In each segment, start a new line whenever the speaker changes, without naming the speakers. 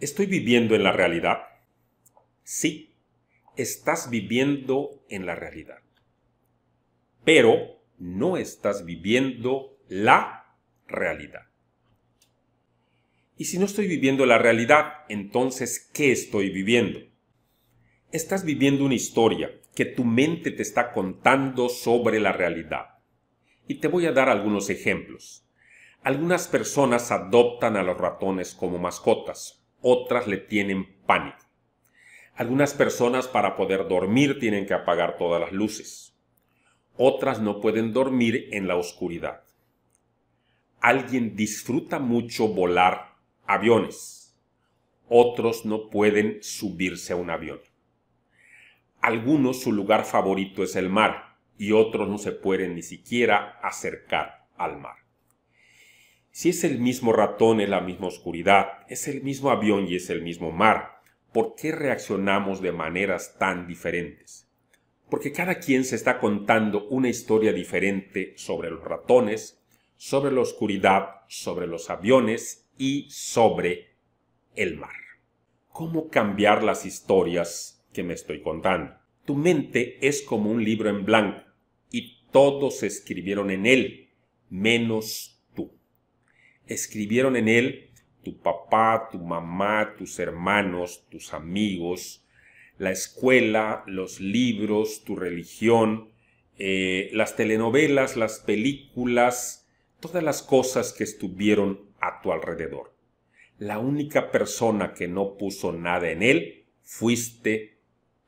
¿Estoy viviendo en la realidad? Sí, estás viviendo en la realidad. Pero no estás viviendo la realidad. Y si no estoy viviendo la realidad, entonces, ¿qué estoy viviendo? Estás viviendo una historia que tu mente te está contando sobre la realidad. Y te voy a dar algunos ejemplos. Algunas personas adoptan a los ratones como mascotas otras le tienen pánico. Algunas personas para poder dormir tienen que apagar todas las luces. Otras no pueden dormir en la oscuridad. Alguien disfruta mucho volar aviones. Otros no pueden subirse a un avión. Algunos su lugar favorito es el mar y otros no se pueden ni siquiera acercar al mar. Si es el mismo ratón, en la misma oscuridad, es el mismo avión y es el mismo mar, ¿por qué reaccionamos de maneras tan diferentes? Porque cada quien se está contando una historia diferente sobre los ratones, sobre la oscuridad, sobre los aviones y sobre el mar. ¿Cómo cambiar las historias que me estoy contando? Tu mente es como un libro en blanco y todos escribieron en él, menos escribieron en él tu papá, tu mamá, tus hermanos, tus amigos, la escuela, los libros, tu religión, eh, las telenovelas, las películas, todas las cosas que estuvieron a tu alrededor. La única persona que no puso nada en él fuiste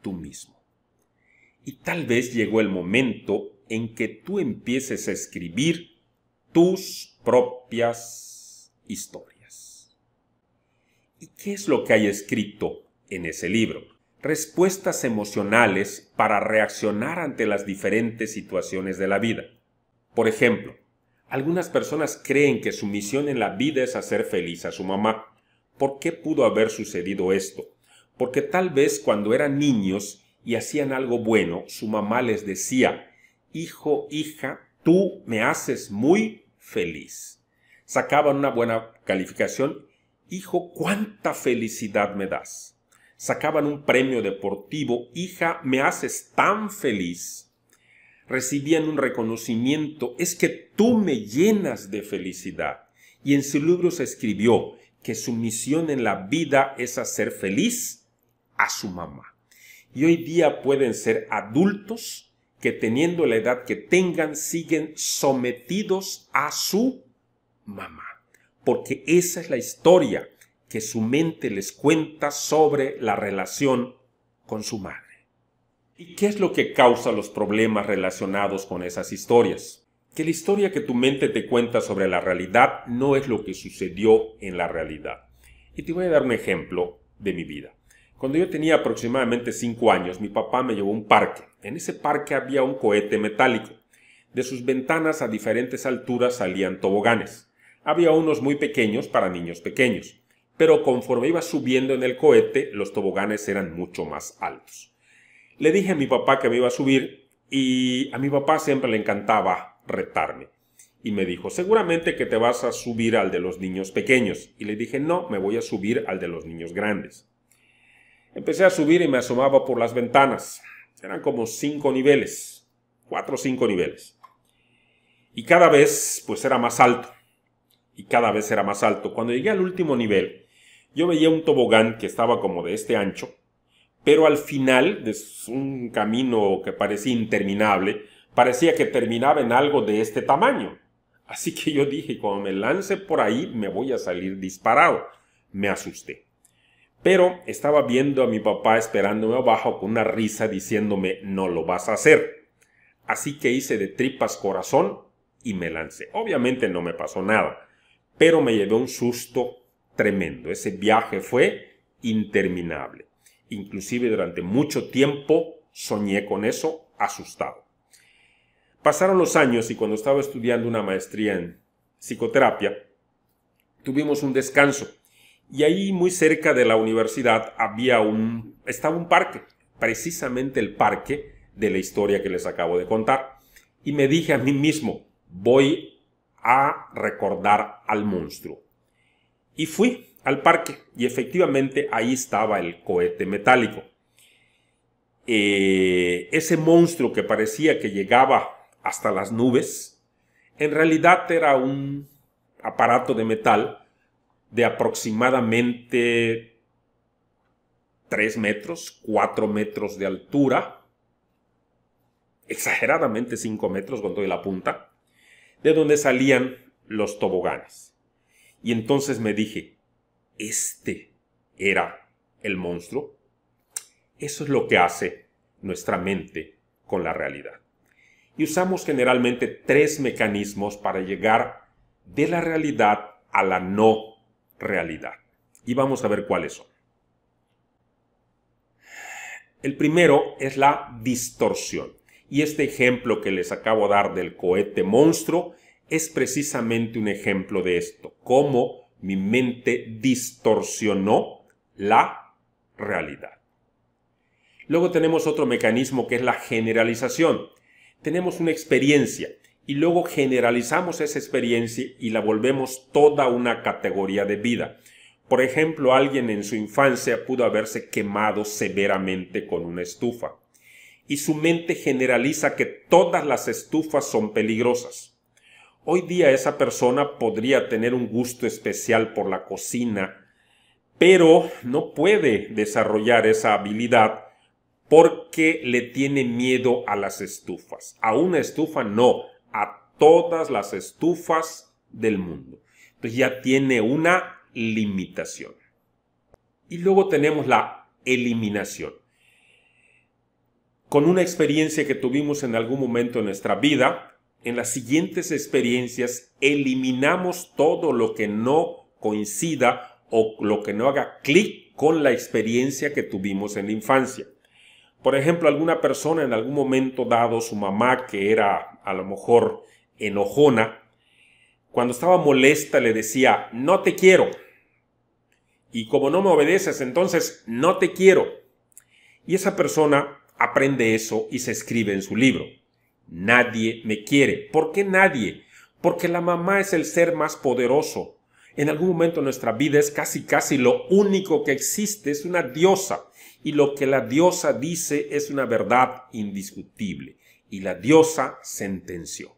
tú mismo. Y tal vez llegó el momento en que tú empieces a escribir tus propias historias. ¿Y qué es lo que hay escrito en ese libro? Respuestas emocionales para reaccionar ante las diferentes situaciones de la vida. Por ejemplo, algunas personas creen que su misión en la vida es hacer feliz a su mamá. ¿Por qué pudo haber sucedido esto? Porque tal vez cuando eran niños y hacían algo bueno, su mamá les decía, hijo, hija, tú me haces muy feliz. Sacaban una buena calificación. Hijo, cuánta felicidad me das. Sacaban un premio deportivo. Hija, me haces tan feliz. Recibían un reconocimiento. Es que tú me llenas de felicidad. Y en su libro se escribió que su misión en la vida es hacer feliz a su mamá. Y hoy día pueden ser adultos que teniendo la edad que tengan siguen sometidos a su mamá. Porque esa es la historia que su mente les cuenta sobre la relación con su madre. ¿Y qué es lo que causa los problemas relacionados con esas historias? Que la historia que tu mente te cuenta sobre la realidad no es lo que sucedió en la realidad. Y te voy a dar un ejemplo de mi vida. Cuando yo tenía aproximadamente 5 años, mi papá me llevó a un parque. En ese parque había un cohete metálico. De sus ventanas a diferentes alturas salían toboganes. Había unos muy pequeños para niños pequeños, pero conforme iba subiendo en el cohete, los toboganes eran mucho más altos. Le dije a mi papá que me iba a subir y a mi papá siempre le encantaba retarme. Y me dijo, seguramente que te vas a subir al de los niños pequeños. Y le dije, no, me voy a subir al de los niños grandes. Empecé a subir y me asomaba por las ventanas. Eran como cinco niveles, cuatro o cinco niveles. Y cada vez, pues era más alto. Y cada vez era más alto. Cuando llegué al último nivel, yo veía un tobogán que estaba como de este ancho, pero al final de un camino que parecía interminable, parecía que terminaba en algo de este tamaño. Así que yo dije, cuando me lance por ahí, me voy a salir disparado. Me asusté. Pero estaba viendo a mi papá esperándome abajo con una risa diciéndome no lo vas a hacer. Así que hice de tripas corazón y me lancé. Obviamente no me pasó nada, pero me llevé un susto tremendo. Ese viaje fue interminable. Inclusive durante mucho tiempo soñé con eso asustado. Pasaron los años y cuando estaba estudiando una maestría en psicoterapia, tuvimos un descanso y ahí muy cerca de la universidad había un, estaba un parque, precisamente el parque de la historia que les acabo de contar. Y me dije a mí mismo, voy a recordar al monstruo. Y fui al parque y efectivamente ahí estaba el cohete metálico. Eh, ese monstruo que parecía que llegaba hasta las nubes, en realidad era un aparato de metal de aproximadamente 3 metros, 4 metros de altura, exageradamente 5 metros cuando doy la punta, de donde salían los toboganes. Y entonces me dije, este era el monstruo. Eso es lo que hace nuestra mente con la realidad. Y usamos generalmente tres mecanismos para llegar de la realidad a la no realidad. Y vamos a ver cuáles son. El primero es la distorsión. Y este ejemplo que les acabo de dar del cohete monstruo es precisamente un ejemplo de esto, cómo mi mente distorsionó la realidad. Luego tenemos otro mecanismo que es la generalización. Tenemos una experiencia y luego generalizamos esa experiencia y la volvemos toda una categoría de vida. Por ejemplo, alguien en su infancia pudo haberse quemado severamente con una estufa y su mente generaliza que todas las estufas son peligrosas. Hoy día esa persona podría tener un gusto especial por la cocina, pero no puede desarrollar esa habilidad porque le tiene miedo a las estufas. A una estufa no, a todas las estufas del mundo. Entonces ya tiene una limitación. Y luego tenemos la eliminación. Con una experiencia que tuvimos en algún momento en nuestra vida, en las siguientes experiencias eliminamos todo lo que no coincida o lo que no haga clic con la experiencia que tuvimos en la infancia. Por ejemplo, alguna persona en algún momento dado, su mamá que era a lo mejor enojona, cuando estaba molesta le decía, no te quiero. Y como no me obedeces, entonces no te quiero. Y esa persona aprende eso y se escribe en su libro. Nadie me quiere. ¿Por qué nadie? Porque la mamá es el ser más poderoso. En algún momento nuestra vida es casi casi lo único que existe, es una diosa y lo que la diosa dice es una verdad indiscutible. Y la diosa sentenció.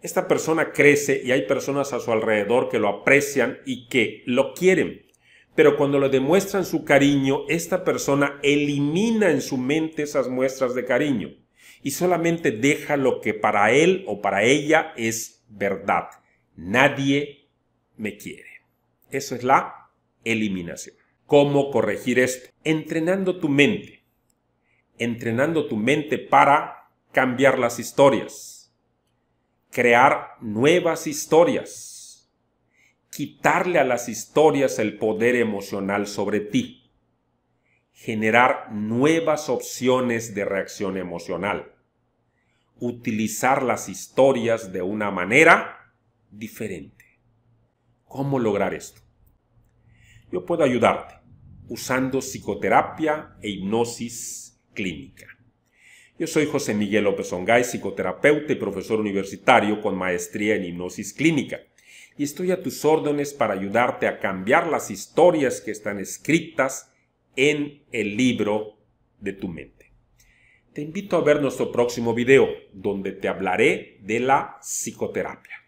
Esta persona crece y hay personas a su alrededor que lo aprecian y que lo quieren. Pero cuando le demuestran su cariño, esta persona elimina en su mente esas muestras de cariño y solamente deja lo que para él o para ella es verdad. Nadie me quiere. Eso es la eliminación cómo corregir esto. Entrenando tu mente. Entrenando tu mente para cambiar las historias. Crear nuevas historias. Quitarle a las historias el poder emocional sobre ti. Generar nuevas opciones de reacción emocional. Utilizar las historias de una manera diferente. ¿Cómo lograr esto? Yo puedo ayudarte usando psicoterapia e hipnosis clínica. Yo soy José Miguel López Ongay, psicoterapeuta y profesor universitario con maestría en hipnosis clínica, y estoy a tus órdenes para ayudarte a cambiar las historias que están escritas en el libro de tu mente. Te invito a ver nuestro próximo video, donde te hablaré de la psicoterapia.